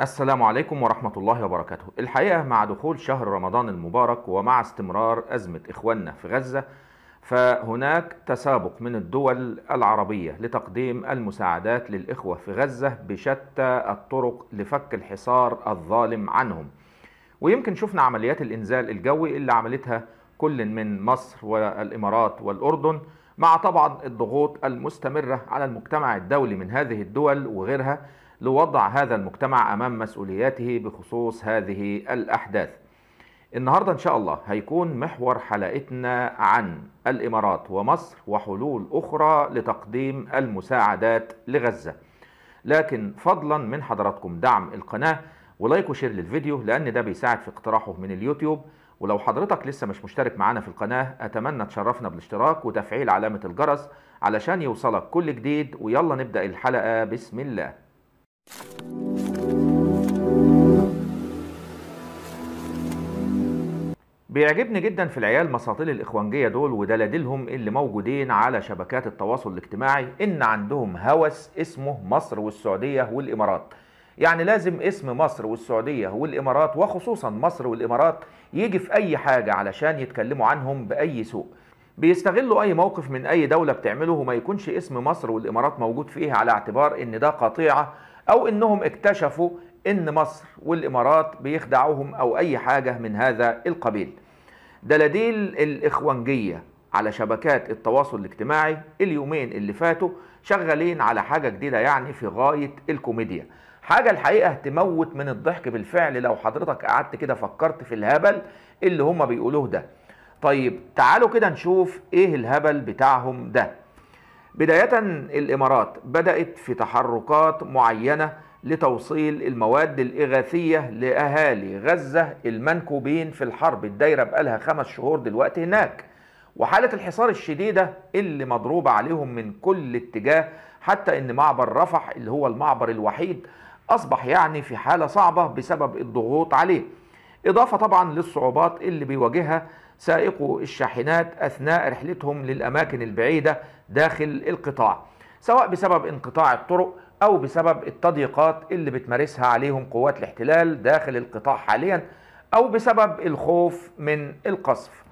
السلام عليكم ورحمة الله وبركاته الحقيقة مع دخول شهر رمضان المبارك ومع استمرار أزمة إخواننا في غزة فهناك تسابق من الدول العربية لتقديم المساعدات للإخوة في غزة بشتى الطرق لفك الحصار الظالم عنهم ويمكن شفنا عمليات الإنزال الجوي اللي عملتها كل من مصر والإمارات والأردن مع طبعا الضغوط المستمرة على المجتمع الدولي من هذه الدول وغيرها لوضع هذا المجتمع أمام مسؤولياته بخصوص هذه الأحداث النهاردة إن شاء الله هيكون محور حلقتنا عن الإمارات ومصر وحلول أخرى لتقديم المساعدات لغزة لكن فضلا من حضراتكم دعم القناة ولايك وشير للفيديو لأن ده بيساعد في اقتراحه من اليوتيوب ولو حضرتك لسه مش مشترك معانا في القناة أتمنى تشرفنا بالاشتراك وتفعيل علامة الجرس علشان يوصلك كل جديد ويلا نبدأ الحلقة بسم الله بيعجبني جدا في العيال مساطيل الاخوانجيه دول ودلاديلهم اللي موجودين على شبكات التواصل الاجتماعي ان عندهم هوس اسمه مصر والسعوديه والامارات يعني لازم اسم مصر والسعوديه والامارات وخصوصا مصر والامارات يجي في اي حاجه علشان يتكلموا عنهم باي سوء بيستغلوا اي موقف من اي دوله بتعمله وما يكونش اسم مصر والامارات موجود فيه على اعتبار ان ده قطيعه أو إنهم اكتشفوا إن مصر والإمارات بيخدعوهم أو أي حاجة من هذا القبيل دلاديل الإخوانجية على شبكات التواصل الاجتماعي اليومين اللي فاتوا شغالين على حاجة جديدة يعني في غاية الكوميديا حاجة الحقيقة تموت من الضحك بالفعل لو حضرتك قعدت كده فكرت في الهبل اللي هما بيقولوه ده طيب تعالوا كده نشوف ايه الهبل بتاعهم ده بداية الإمارات بدأت في تحركات معينة لتوصيل المواد الإغاثية لأهالي غزة المنكوبين في الحرب الدايرة بقالها خمس شهور دلوقتي هناك وحالة الحصار الشديدة اللي مضروبة عليهم من كل اتجاه حتى ان معبر رفح اللي هو المعبر الوحيد اصبح يعني في حالة صعبة بسبب الضغوط عليه اضافة طبعا للصعوبات اللي بيواجهها سائقو الشاحنات أثناء رحلتهم للأماكن البعيدة داخل القطاع سواء بسبب انقطاع الطرق أو بسبب التضييقات اللي بتمارسها عليهم قوات الاحتلال داخل القطاع حاليا أو بسبب الخوف من القصف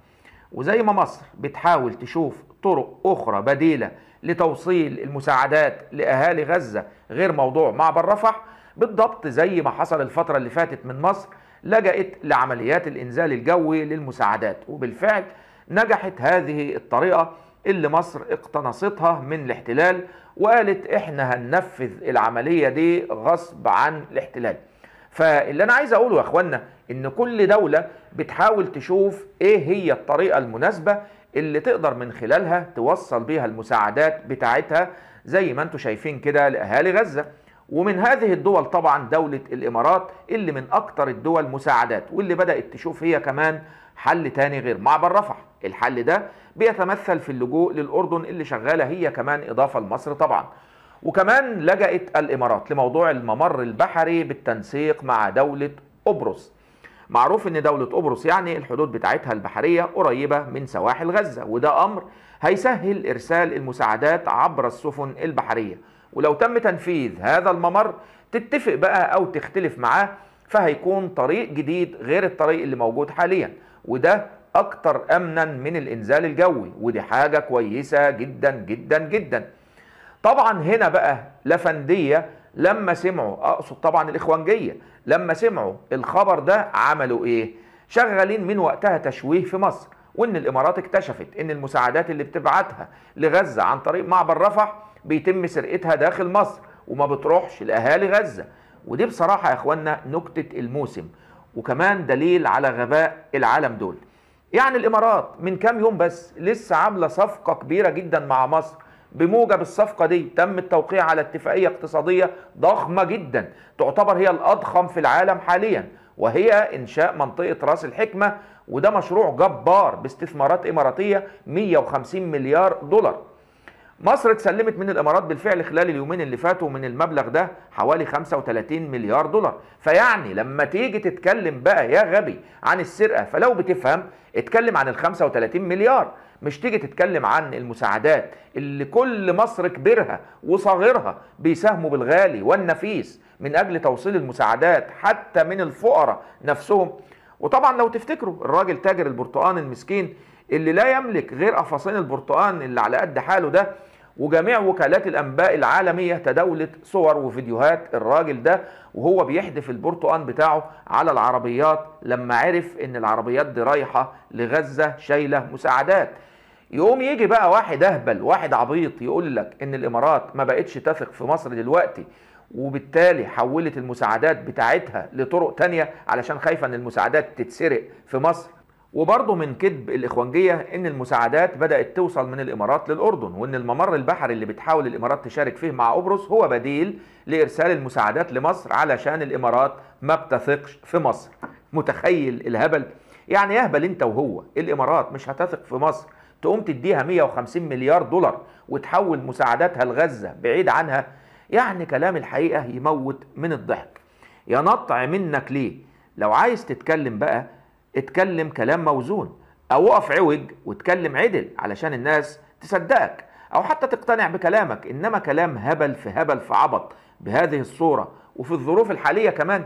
وزي ما مصر بتحاول تشوف طرق أخرى بديلة لتوصيل المساعدات لأهالي غزة غير موضوع معبر رفح بالضبط زي ما حصل الفترة اللي فاتت من مصر لجأت لعمليات الإنزال الجوي للمساعدات وبالفعل نجحت هذه الطريقة اللي مصر اقتنصتها من الاحتلال وقالت احنا هننفذ العملية دي غصب عن الاحتلال فاللي انا عايز اقوله يا اخوانا ان كل دولة بتحاول تشوف ايه هي الطريقة المناسبة اللي تقدر من خلالها توصل بيها المساعدات بتاعتها زي ما انتم شايفين كده لأهالي غزة ومن هذه الدول طبعا دولة الإمارات اللي من أكتر الدول مساعدات واللي بدأت تشوف هي كمان حل تاني غير معبر رفح الحل ده بيتمثل في اللجوء للأردن اللي شغالة هي كمان إضافة لمصر طبعا وكمان لجأت الإمارات لموضوع الممر البحري بالتنسيق مع دولة قبرص معروف ان دولة قبرص يعني الحدود بتاعتها البحرية قريبة من سواحل غزة وده امر هيسهل ارسال المساعدات عبر السفن البحرية ولو تم تنفيذ هذا الممر تتفق بقى أو تختلف معاه فهيكون طريق جديد غير الطريق اللي موجود حاليا وده أكتر أمنا من الإنزال الجوي ودي حاجة كويسة جدا جدا جدا طبعا هنا بقى لفندية لما سمعوا أقصد طبعا الإخوانجية لما سمعوا الخبر ده عملوا إيه شغالين من وقتها تشويه في مصر وإن الإمارات اكتشفت إن المساعدات اللي بتبعتها لغزة عن طريق معبر رفح بيتم سرقتها داخل مصر وما بتروحش لأهالي غزة ودي بصراحة يا اخوانا نكتة الموسم وكمان دليل على غباء العالم دول يعني الإمارات من كام يوم بس لسه عاملة صفقة كبيرة جدا مع مصر بموجب الصفقة دي تم التوقيع على اتفاقية اقتصادية ضخمة جدا تعتبر هي الأضخم في العالم حاليا وهي إنشاء منطقة راس الحكمة وده مشروع جبار باستثمارات إماراتية 150 مليار دولار مصر اتسلمت من الامارات بالفعل خلال اليومين اللي فاتوا من المبلغ ده حوالي 35 مليار دولار فيعني لما تيجي تتكلم بقى يا غبي عن السرقه فلو بتفهم اتكلم عن ال 35 مليار مش تيجي تتكلم عن المساعدات اللي كل مصر كبيرها وصغيرها بيساهموا بالغالي والنفيس من اجل توصيل المساعدات حتى من الفقراء نفسهم وطبعا لو تفتكروا الراجل تاجر البرتقان المسكين اللي لا يملك غير قفصين البرتقان اللي على قد حاله ده وجميع وكالات الانباء العالميه تداولت صور وفيديوهات الراجل ده وهو بيحدف البرتقان بتاعه على العربيات لما عرف ان العربيات دي رايحه لغزه شايله مساعدات يقوم يجي بقى واحد اهبل واحد عبيط يقول لك ان الامارات ما بقتش تثق في مصر دلوقتي وبالتالي حولت المساعدات بتاعتها لطرق تانية علشان خايفة ان المساعدات تتسرق في مصر وبرضه من كذب الإخوانجية إن المساعدات بدأت توصل من الإمارات للأردن وإن الممر البحري اللي بتحاول الإمارات تشارك فيه مع قبرص هو بديل لإرسال المساعدات لمصر علشان الإمارات ما بتثقش في مصر متخيل الهبل يعني يهبل انت وهو الإمارات مش هتثق في مصر تقوم تديها 150 مليار دولار وتحول مساعداتها لغزة بعيد عنها يعني كلام الحقيقة يموت من الضحك ينطع منك ليه لو عايز تتكلم بقى اتكلم كلام موزون او اقف عوج واتكلم عدل علشان الناس تصدقك او حتى تقتنع بكلامك انما كلام هبل في هبل في عبط بهذه الصورة وفي الظروف الحالية كمان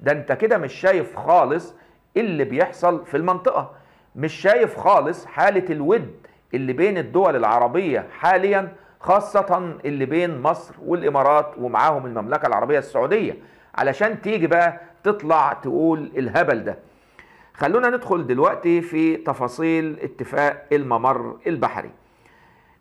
ده انت كده مش شايف خالص اللي بيحصل في المنطقة مش شايف خالص حالة الود اللي بين الدول العربية حاليا خاصة اللي بين مصر والإمارات ومعاهم المملكة العربية السعودية علشان تيجي بقى تطلع تقول الهبل ده خلونا ندخل دلوقتي في تفاصيل اتفاق الممر البحري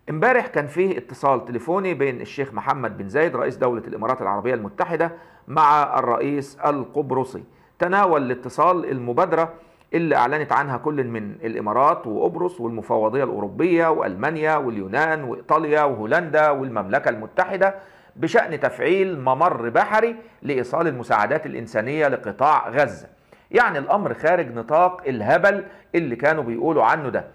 امبارح كان فيه اتصال تليفوني بين الشيخ محمد بن زايد رئيس دولة الإمارات العربية المتحدة مع الرئيس القبرصي تناول الاتصال المبادرة اللي أعلنت عنها كل من الإمارات وقبرص والمفوضية الأوروبية وألمانيا واليونان وإيطاليا وهولندا والمملكة المتحدة بشأن تفعيل ممر بحري لإيصال المساعدات الإنسانية لقطاع غزة يعني الأمر خارج نطاق الهبل اللي كانوا بيقولوا عنه ده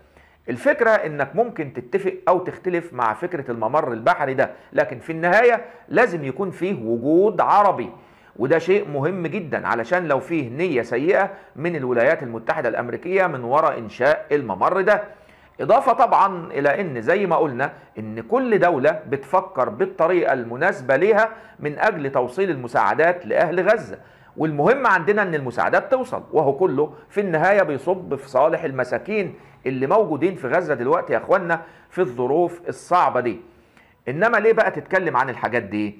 الفكرة انك ممكن تتفق او تختلف مع فكرة الممر البحري ده لكن في النهاية لازم يكون فيه وجود عربي وده شيء مهم جدا علشان لو فيه نية سيئة من الولايات المتحدة الأمريكية من وراء إنشاء الممر ده إضافة طبعا إلى أن زي ما قلنا أن كل دولة بتفكر بالطريقة المناسبة ليها من أجل توصيل المساعدات لأهل غزة والمهم عندنا أن المساعدات توصل وهو كله في النهاية بيصب في صالح المساكين اللي موجودين في غزة دلوقتي يا أخوانا في الظروف الصعبة دي إنما ليه بقى تتكلم عن الحاجات دي؟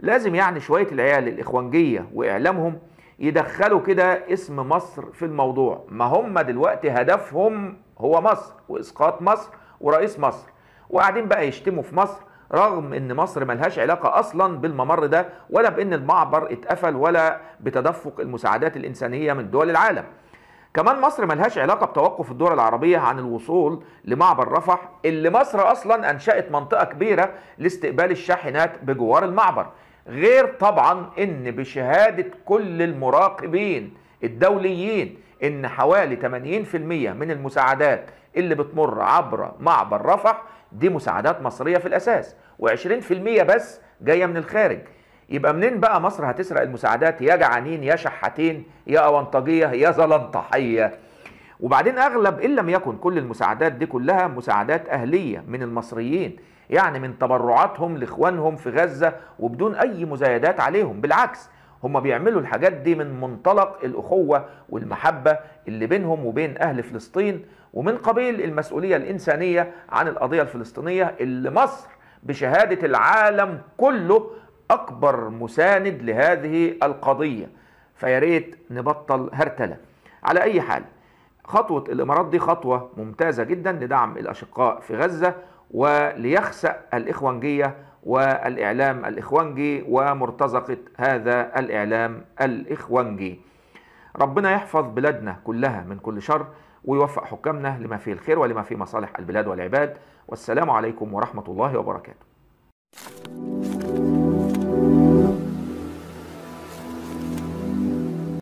لازم يعني شويه العيال الاخوانجيه واعلامهم يدخلوا كده اسم مصر في الموضوع ما هم دلوقتي هدفهم هو مصر واسقاط مصر ورئيس مصر وقاعدين بقى يشتموا في مصر رغم ان مصر ملهاش علاقة اصلا بالممر ده ولا بان المعبر اتقفل ولا بتدفق المساعدات الانسانية من دول العالم كمان مصر ملهاش علاقة بتوقف الدول العربية عن الوصول لمعبر رفح اللي مصر اصلا انشأت منطقة كبيرة لاستقبال الشاحنات بجوار المعبر غير طبعا ان بشهادة كل المراقبين الدوليين ان حوالي 80% من المساعدات اللي بتمر عبر معبر رفح دي مساعدات مصرية في الاساس و20% بس جاية من الخارج يبقى منين بقى مصر هتسرق المساعدات يا جعانين يا شحاتين يا أونطجية يا زلنطحية وبعدين أغلب إن لم يكن كل المساعدات دي كلها مساعدات أهلية من المصريين يعني من تبرعاتهم لاخوانهم في غزه وبدون اي مزايدات عليهم بالعكس هم بيعملوا الحاجات دي من منطلق الاخوه والمحبه اللي بينهم وبين اهل فلسطين ومن قبيل المسؤوليه الانسانيه عن القضيه الفلسطينيه اللي مصر بشهاده العالم كله اكبر مساند لهذه القضيه فيا ريت نبطل هرتله على اي حال خطوه الامارات دي خطوه ممتازه جدا لدعم الاشقاء في غزه وليخسأ الإخوانجية والإعلام الإخوانجي ومرتزقة هذا الإعلام الإخوانجي ربنا يحفظ بلادنا كلها من كل شر ويوفق حكامنا لما فيه الخير ولما فيه مصالح البلاد والعباد والسلام عليكم ورحمة الله وبركاته